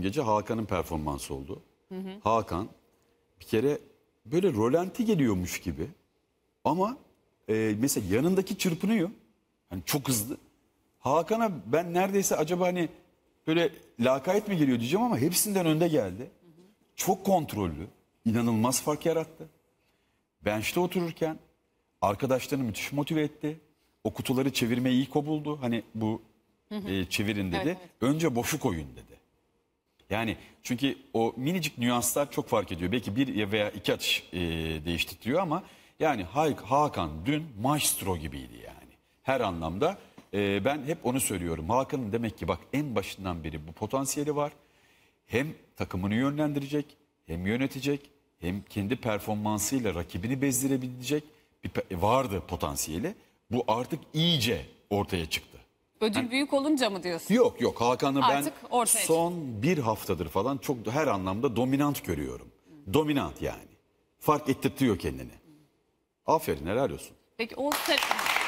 Gece Hakan'ın performansı oldu. Hı hı. Hakan bir kere böyle rolanti geliyormuş gibi ama e, mesela yanındaki çırpınıyor. Hani çok hızlı. Hakan'a ben neredeyse acaba hani böyle lakayet mi geliyor diyeceğim ama hepsinden önde geldi. Hı hı. Çok kontrollü. inanılmaz fark yarattı. Bench'te otururken arkadaşlarını müthiş motive etti. O kutuları çevirmeyi iyi kobuldu. Hani bu hı hı. E, çevirin dedi. Evet, evet. Önce boşu koyun dedi. Yani çünkü o minicik nüanslar çok fark ediyor. Belki bir veya iki atış e, değiştirtiyor ama yani Hakan dün maestro gibiydi yani. Her anlamda e, ben hep onu söylüyorum. Hakan'ın demek ki bak en başından beri bu potansiyeli var. Hem takımını yönlendirecek, hem yönetecek, hem kendi performansıyla rakibini bezdirebilecek bir vardı potansiyeli. Bu artık iyice ortaya çıktı. Ödül hani- büyük olunca mı diyorsun? Yok yok Hakan'ı ben son çıktı. bir haftadır falan çok her anlamda dominant görüyorum. Hmm. Dominant yani. Fark ettirtiyor kendini. Hmm. Aferin helal olsun. Peki o sefer...